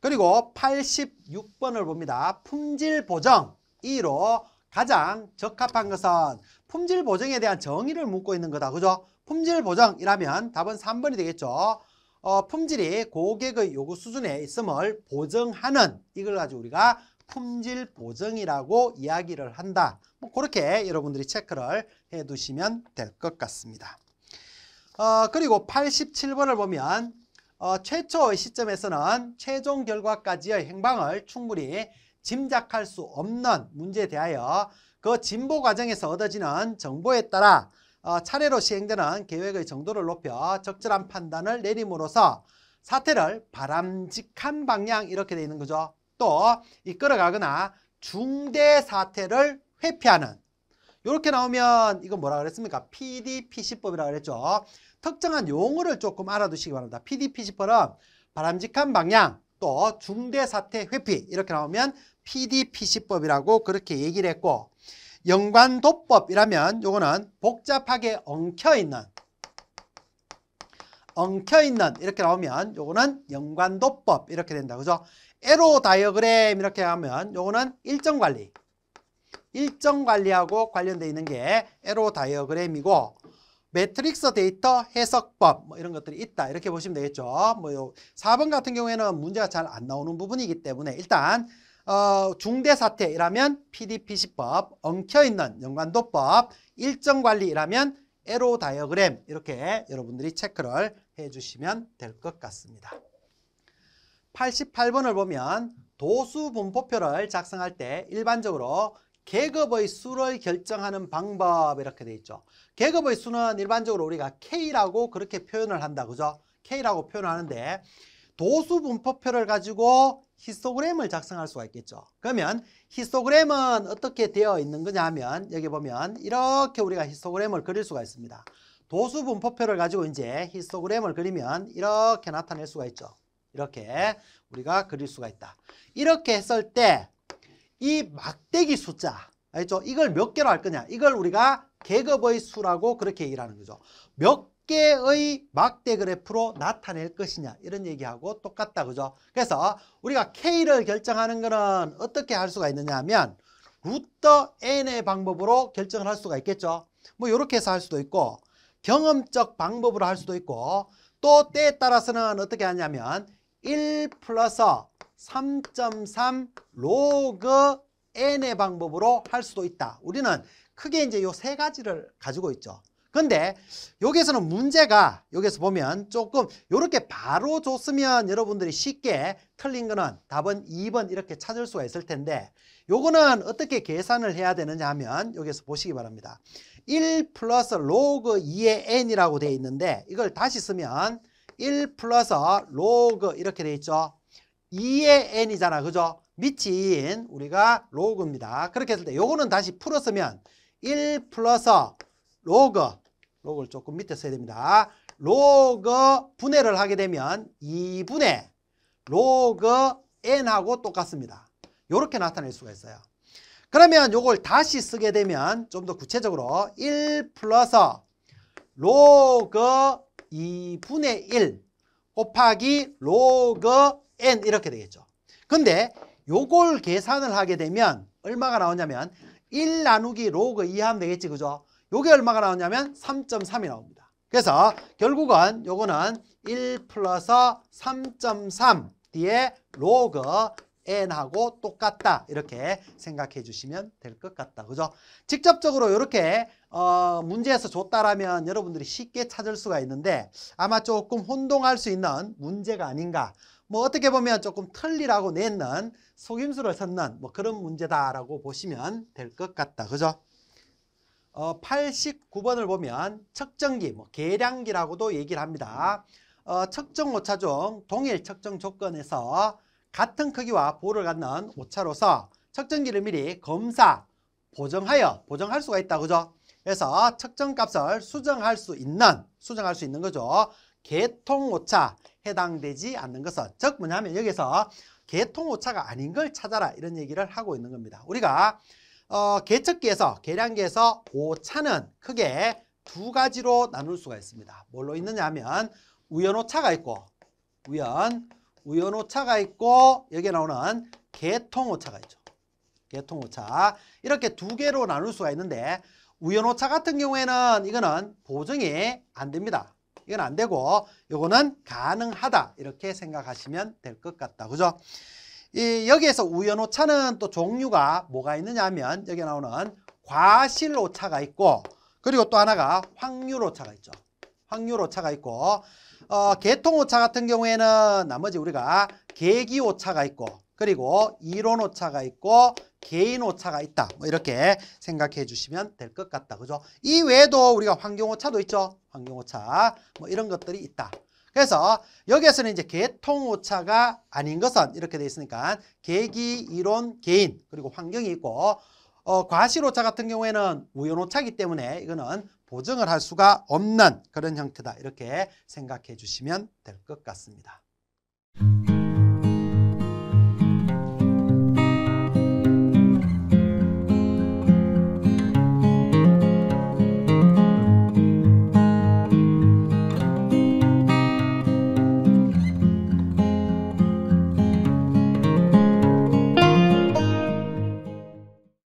그리고 86번을 봅니다. 품질 보정 2로 가장 적합한 것은 품질 보정에 대한 정의를 묻고 있는 거다. 그죠? 품질 보정이라면 답은 3번이 되겠죠. 어, 품질이 고객의 요구 수준에 있음을 보증하는 이걸 가지고 우리가 품질 보정이라고 이야기를 한다. 뭐 그렇게 여러분들이 체크를 해 두시면 될 것 같습니다. 어, 그리고 87번을 보면 어, 최초의 시점에서는 최종 결과까지의 행방을 충분히 짐작할 수 없는 문제에 대하여 그 진보 과정에서 얻어지는 정보에 따라 어, 차례로 시행되는 계획의 정도를 높여 적절한 판단을 내림으로써 사태를 바람직한 방향 이렇게 되어 있는 거죠. 또 이끌어가거나 중대 사태를 회피하는 이렇게 나오면 이건 뭐라 그랬습니까? PDPC법이라고 그랬죠. 특정한 용어를 조금 알아두시기 바랍니다. PDPC법은 바람직한 방향, 또 중대사태 회피 이렇게 나오면 PDPC법이라고 그렇게 얘기를 했고 연관도법이라면 요거는 복잡하게 엉켜있는 엉켜있는 이렇게 나오면 요거는 연관도법 이렇게 된다. 그죠? 에로 다이어그램 이렇게 하면 요거는 일정관리 일정 관리하고 관련돼 있는 게 에로 다이어그램이고 매트릭스 데이터 해석법 뭐 이런 것들이 있다 이렇게 보시면 되겠죠 뭐 4번 같은 경우에는 문제가 잘 안 나오는 부분이기 때문에 일단 어, 중대사태이라면 PDPC법 엉켜있는 연관도법 일정관리라면 이 에로 다이어그램 이렇게 여러분들이 체크를 해주시면 될 것 같습니다 88번을 보면 도수분포표를 작성할 때 일반적으로 계급의 수를 결정하는 방법 이렇게 돼 있죠. 계급의 수는 일반적으로 우리가 K라고 그렇게 표현을 한다. 그죠? K라고 표현하는데 을 도수분포표를 가지고 히스토그램을 작성할 수가 있겠죠. 그러면 히스토그램은 어떻게 되어 있는 거냐 하면 여기 보면 이렇게 우리가 히스토그램을 그릴 수가 있습니다. 도수분포표를 가지고 이제 히스토그램을 그리면 이렇게 나타낼 수가 있죠. 이렇게 우리가 그릴 수가 있다. 이렇게 했을 때이 막대기 숫자 알죠? 이걸 몇 개로 할 거냐? 이걸 우리가 계급의 수라고 그렇게 얘기 하는 거죠. 몇 개의 막대 그래프로 나타낼 것이냐 이런 얘기하고 똑같다 그죠? 그래서 우리가 K를 결정하는 거는 어떻게 할 수가 있느냐 하면 루트 N의 방법으로 결정을 할 수가 있겠죠. 뭐 이렇게 해서 할 수도 있고 경험적 방법으로 할 수도 있고 또 때에 따라서는 어떻게 하냐면 1 플러스 3.3 로그 n의 방법으로 할 수도 있다. 우리는 크게 이제 요 세 가지를 가지고 있죠. 근데 여기에서는 문제가 여기서 에 보면 조금 이렇게 바로 줬으면 여러분들이 쉽게 틀린 거는 답은 2번 이렇게 찾을 수가 있을 텐데 요거는 어떻게 계산을 해야 되느냐 하면 여기서 에 보시기 바랍니다. 1 플러스 로그 2의 n이라고 되어 있는데 이걸 다시 쓰면 1 플러스 로그 이렇게 되어 있죠. 2의 n이잖아. 그죠? 밑인 우리가 로그입니다. 그렇게 했을 때 요거는 다시 풀었으면 1 플러스 어, 로그 로그를 조금 밑에 써야 됩니다. 로그 분해를 하게 되면 2분의 로그 n하고 똑같습니다. 이렇게 나타낼 수가 있어요. 그러면 요걸 다시 쓰게 되면 좀 더 구체적으로 1 플러스 어, 로그 2분의 1 곱하기 로그 n 이렇게 되겠죠. 근데 요걸 계산을 하게 되면 얼마가 나오냐면 1 나누기 로그 2 하면 되겠지 그죠? 요게 얼마가 나오냐면 3.3이 나옵니다. 그래서 결국은 요거는 1 플러스 3.3 뒤에 로그 n하고 똑같다 이렇게 생각해 주시면 될 것 같다 그죠 직접적으로 이렇게 어, 문제에서 줬다라면 여러분들이 쉽게 찾을 수가 있는데 아마 조금 혼동할 수 있는 문제가 아닌가 뭐 어떻게 보면 조금 틀리라고 내는 속임수를 섰는뭐 그런 문제다라고 보시면 될 것 같다. 그죠? 어, 89번을 보면 측정기, 뭐 계량기라고도 얘기를 합니다. 어, 측정 오차중 동일 측정 조건에서 같은 크기와 볼을 갖는 오차로서 측정기를 미리 검사, 보정하여 보정할 수가 있다. 그죠? 그래서 측정값을 수정할 수 있는, 수정할 수 있는 거죠. 개통 오차, 해당되지 않는 것은 즉 뭐냐면 여기서 개통오차가 아닌 걸 찾아라 이런 얘기를 하고 있는 겁니다. 우리가 어, 개척기에서 계량기에서 오차는 크게 두 가지로 나눌 수가 있습니다. 뭘로 있느냐 하면 우연오차가 있고 우연, 우연오차가 있고 여기에 나오는 개통오차가 있죠. 개통오차 이렇게 두 개로 나눌 수가 있는데 우연오차 같은 경우에는 이거는 보증이안 됩니다. 이건 안 되고 이거는 가능하다 이렇게 생각하시면 될 것 같다. 그죠? 이 여기에서 우연오차는 또 종류가 뭐가 있느냐 하면 여기 나오는 과실오차가 있고 그리고 또 하나가 확률오차가 있죠. 확률오차가 있고 어, 개통오차 같은 경우에는 나머지 우리가 계기오차가 있고 그리고 이론 오차가 있고 개인 오차가 있다. 뭐 이렇게 생각해 주시면 될 것 같다. 그죠? 이 외에도 우리가 환경 오차도 있죠. 환경 오차. 뭐 이런 것들이 있다. 그래서 여기에서는 이제 계통 오차가 아닌 것은 이렇게 돼 있으니까 계기, 이론, 개인 그리고 환경이 있고 어, 과실 오차 같은 경우에는 우연 오차기 이 때문에 이거는 보증을 할 수가 없는 그런 형태다. 이렇게 생각해 주시면 될 것 같습니다.